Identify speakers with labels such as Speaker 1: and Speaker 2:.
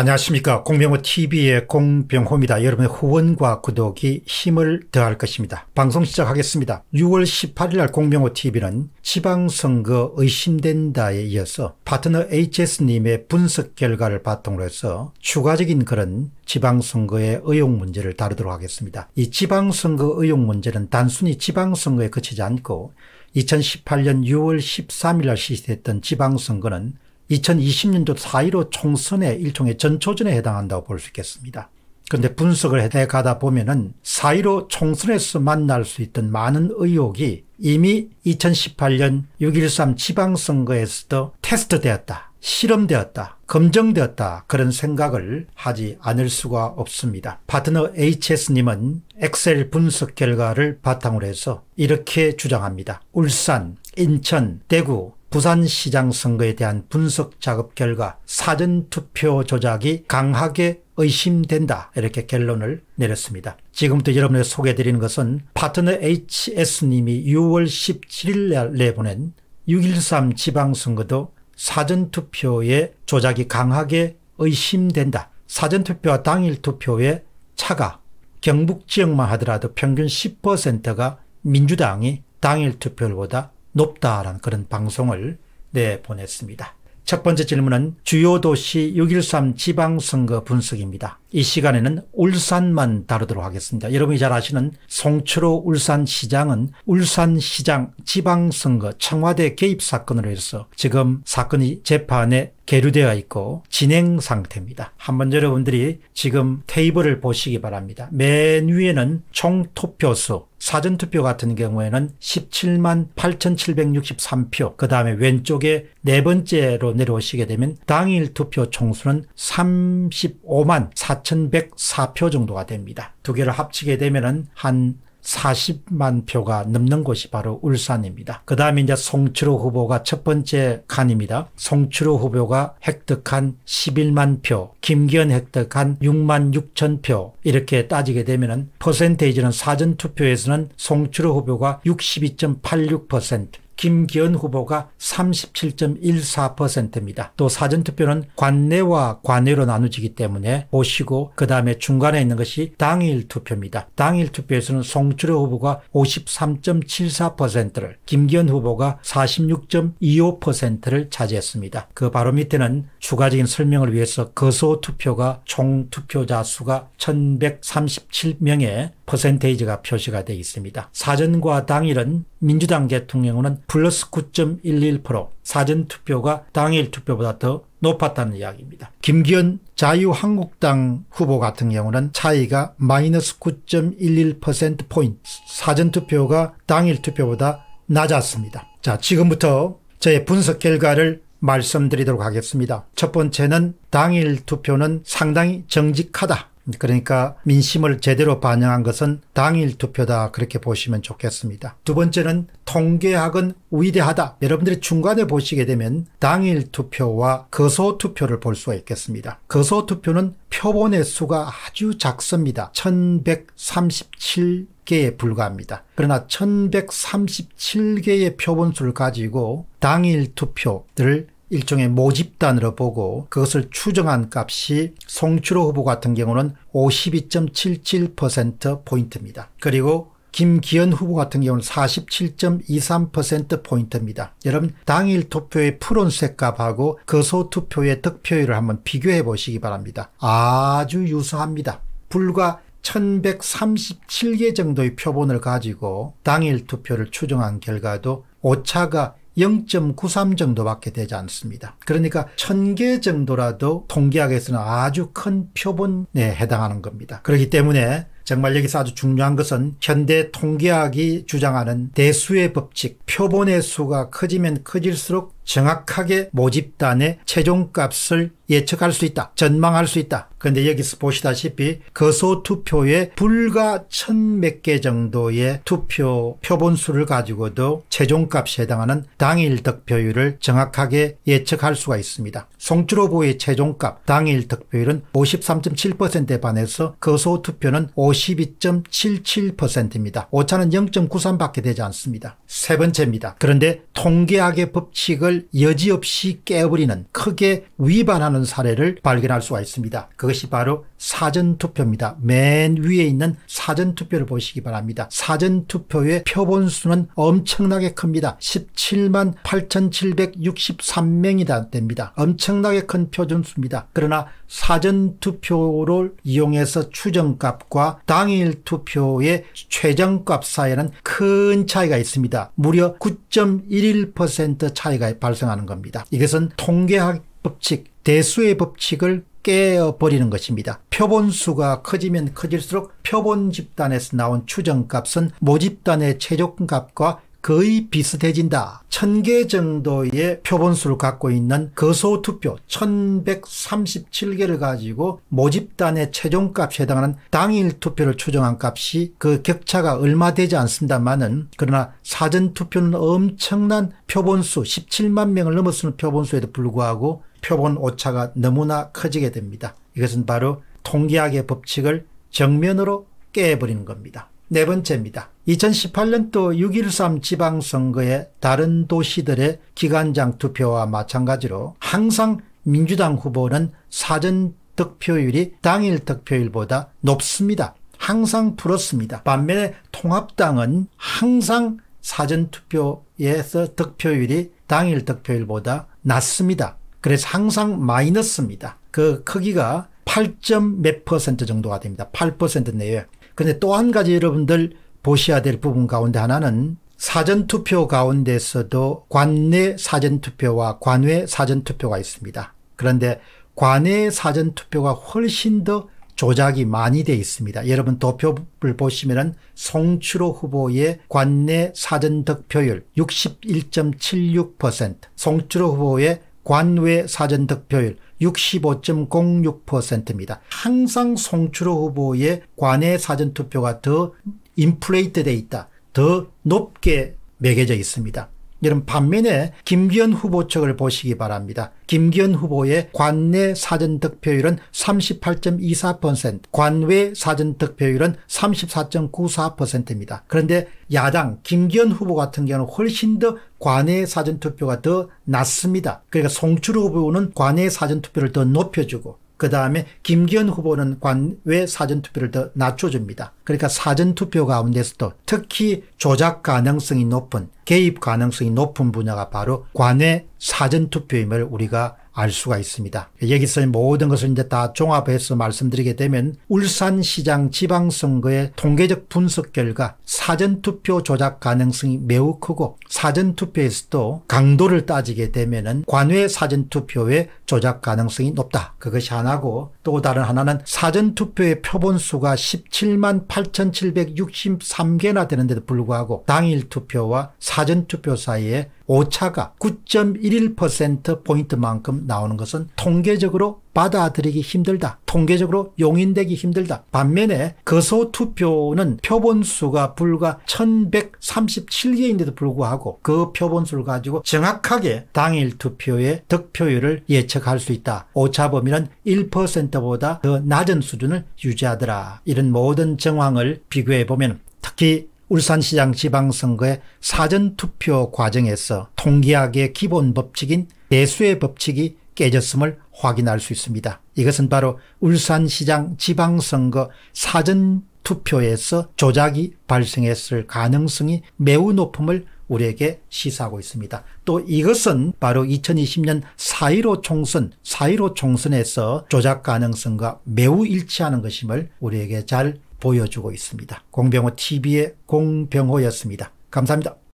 Speaker 1: 안녕하십니까. 공병호TV의 공병호입니다. 여러분의 후원과 구독이 힘을 더할 것입니다. 방송 시작하겠습니다. 6월 18일날 공병호TV는 지방선거 의심된다에 이어서 파트너 HS님의 분석 결과를 바탕으로 해서 추가적인 그런 지방선거의 의혹 문제를 다루도록 하겠습니다. 이 지방선거 의혹 문제는 단순히 지방선거에 그치지 않고 2018년 6월 13일날 실시됐던 지방선거는 2020년도 4.15 총선의 일종의 전초전에 해당한다고 볼 수 있겠습니다. 그런데 분석을 해 가다 보면은 4.15 총선에서 만날 수 있던 많은 의혹이 이미 2018년 6.13 지방선거에서도 테스트되었다. 실험되었다. 검증되었다. 그런 생각을 하지 않을 수가 없습니다. 파트너 HS님은 엑셀 분석 결과를 바탕으로 해서 이렇게 주장합니다. 울산, 인천, 대구, 부산시장 선거에 대한 분석 작업 결과 사전투표 조작이 강하게 의심된다 이렇게 결론을 내렸습니다. 지금부터 여러분에 소개해드리는 것은 파트너 HS님이 6월 17일 날 내보낸 6.13 지방선거도 사전투표의 조작이 강하게 의심된다. 사전투표와 당일투표의 차가 경북 지역만 하더라도 평균 10%가 민주당이 당일투표보다 높다라는 그런 방송을 내보냈습니다. 첫 번째 질문은 주요 도시 6.13 지방선거 분석입니다. 이 시간에는 울산만 다루도록 하겠습니다. 여러분이 잘 아시는 송추로 울산시장은 울산시장 지방선거 청와대 개입 사건으로 해서 지금 사건이 재판에 계류되어 있고 진행 상태입니다. 한번 여러분들이 지금 테이블을 보시기 바랍니다. 맨 위에는 총 투표수, 사전투표 같은 경우에는 17만 8,763표, 그 다음에 왼쪽에 네 번째로 내려오시게 되면 당일 투표 총수는 35만 4,104표 정도가 됩니다. 두 개를 합치게 되면 한 40만 표가 넘는 곳이 바로 울산입니다. 그 다음에 이제 송추로 후보가 첫 번째 칸입니다. 송추로 후보가 획득한 11만 표, 김기현 획득한 6만 6천 표 이렇게 따지게 되면은 퍼센테이지는 사전투표에서는 송추로 후보가 62.86%, 김기현 후보가 37.14%입니다. 또 사전투표는 관내와 관외로 나누지기 때문에 오시고 그 다음에 중간에 있는 것이 당일 투표입니다. 당일 투표에서는 송출호 후보가 53.74%를 김기현 후보가 46.25%를 차지했습니다. 그 바로 밑에는 추가적인 설명을 위해서 거소투표가 총 투표자 수가 1137명의 퍼센테이지가 표시가 되어 있습니다. 사전과 당일은 민주당 대통령은 플러스 9.11% 사전투표가 당일 투표보다 더 높았다는 이야기입니다. 김기현 자유한국당 후보 같은 경우는 차이가 마이너스 9.11%포인트 사전투표가 당일 투표보다 낮았습니다. 자 지금부터 저의 분석 결과를 말씀드리도록 하겠습니다. 첫 번째는 당일 투표는 상당히 정직하다. 그러니까 민심을 제대로 반영한 것은 당일 투표다 그렇게 보시면 좋겠습니다. 두 번째는 통계학은 위대하다. 여러분들이 중간에 보시게 되면 당일 투표와 거소 투표를 볼 수가 있겠습니다. 거소 투표는 표본의 수가 아주 작습니다. 1137 개에 불과합니다. 그러나 1137개의 표본수를 가지고 당일 투표를 일종의 모집단으로 보고 그것을 추정한 값이 송추로 후보 같은 경우는 52.77%포인트입니다. 그리고 김기현 후보 같은 경우는 47.23%포인트입니다. 여러분 당일 투표의 푸른색 값하고 거소 그 투표의 득표율을 한번 비교해 보시기 바랍니다. 아주 유사합니다. 불과 1137개 정도의 표본을 가지고 당일 투표를 추정한 결과도 오차가 0.93 정도밖에 되지 않습니다. 그러니까 1000개 정도라도 통계학에서는 아주 큰 표본에 해당하는 겁니다. 그렇기 때문에 정말 여기서 아주 중요한 것은 현대 통계학이 주장하는 대수의 법칙, 표본의 수가 커지면 커질수록 정확하게 모집단의 최종값을 예측할 수 있다. 전망할 수 있다. 그런데 여기서 보시다시피 거소 투표에 불과 천 몇 개 정도의 투표 표본수를 가지고도 최종값에 해당하는 당일 득표율을 정확하게 예측할 수가 있습니다. 송주로 보의 최종값 당일 득표율은 53.7%에 반해서 거소 투표는 52.77%입니다. 오차는 0.93밖에 되지 않습니다. 세 번째입니다. 그런데 통계학의 법칙을 여지없이 깨버리는 크게 위반하는 사례를 발견할 수가 있습니다. 그것이 바로 사전투표입니다. 맨 위에 있는 사전투표를 보시기 바랍니다. 사전투표의 표본수는 엄청나게 큽니다. 17만 8,763명이다 됩니다. 엄청나게 큰 표준수입니다. 그러나 사전투표를 이용해서 추정값과 당일 투표의 최정값 사이에는 큰 차이가 있습니다. 무려 9.11% 차이가 발생하는 겁니다. 이것은 통계학 법칙, 대수의 법칙을 깨어버리는 것입니다. 표본수가 커지면 커질수록 표본 집단에서 나온 추정값은 모집단의 최종값과 거의 비슷해진다. 1000개 정도의 표본수를 갖고 있는 거소투표 1137개를 가지고 모집단의 최종값에 해당하는 당일 투표를 추정한 값이 그 격차가 얼마 되지 않습니다만은 그러나 사전투표는 엄청난 표본수 17만 명을 넘어서는 표본수에도 불구하고 표본 오차가 너무나 커지게 됩니다. 이것은 바로 통계학의 법칙을 정면으로 깨버리는 겁니다. 네 번째입니다. 2018년도 6.13 지방선거의 다른 도시들의 기관장 투표와 마찬가지로 항상 민주당 후보는 사전 득표율이 당일 득표율보다 높습니다. 항상 풀었습니다. 반면에 통합당은 항상 사전투표에서 득표율이 당일 득표율보다 낮습니다. 그래서 항상 마이너스입니다. 그 크기가 8.몇 퍼센트 정도가 됩니다. 8% 내외. 근데 또 한 가지 여러분들 보셔야 될 부분 가운데 하나는 사전투표 가운데서도 관내 사전투표와 관외 사전투표가 있습니다. 그런데 관외 사전투표가 훨씬 더 조작이 많이 돼 있습니다. 여러분 도표를 보시면은 송추로 후보의 관내 사전 득표율 61.76%, 송추로 후보의 관외 사전 득표율 65.06%입니다. 항상 송추로 후보의 관외 사전 투표가 더 인플레이트돼 있다. 더 높게 매겨져 있습니다. 이런 반면에 김기현 후보 측을 보시기 바랍니다. 김기현 후보의 관내 사전 득표율은 38.24%, 관외 사전 득표율은 34.94%입니다. 그런데 야당 김기현 후보 같은 경우는 훨씬 더 관외 사전 투표가 더 낮습니다. 그러니까 송추루 후보는 관외 사전 투표를 더 높여주고 그 다음에 김기현 후보는 관외 사전투표를 더 낮춰줍니다. 그러니까 사전투표 가운데서도 특히 조작 가능성이 높은 개입 가능성이 높은 분야가 바로 관외 사전투표임을 우리가 알 수가 있습니다. 여기서 모든 것을 이제 다 종합해서 말씀드리게 되면 울산시장 지방선거의 통계적 분석 결과 사전투표 조작 가능성이 매우 크고 사전투표에서도 강도를 따지게 되면 관외 사전투표의 조작 가능성이 높다. 그것이 하나고 또 다른 하나는 사전투표의 표본수가 17만 8,763개나 되는데도 불구하고 당일 투표와 사전투표 사이에 오차가 9.11%포인트만큼 나오는 것은 통계적으로 받아들이기 힘들다. 통계적으로 용인되기 힘들다. 반면에 거소 투표는 표본수가 불과 1137개인데도 불구하고 그 표본수를 가지고 정확하게 당일 투표의 득표율을 예측할 수 있다. 오차 범위는 1%보다 더 낮은 수준을 유지하더라. 이런 모든 정황을 비교해 보면 특히 울산시장 지방선거의 사전투표 과정에서 통계학의 기본 법칙인 대수의 법칙이 깨졌음을 확인할 수 있습니다. 이것은 바로 울산시장 지방선거 사전투표에서 조작이 발생했을 가능성이 매우 높음을 우리에게 시사하고 있습니다. 또 이것은 바로 2020년 4.15 총선, 4.15 총선에서 조작 가능성과 매우 일치하는 것임을 우리에게 잘 보여주고 있습니다. 공병호 TV의 공병호였습니다. 감사합니다.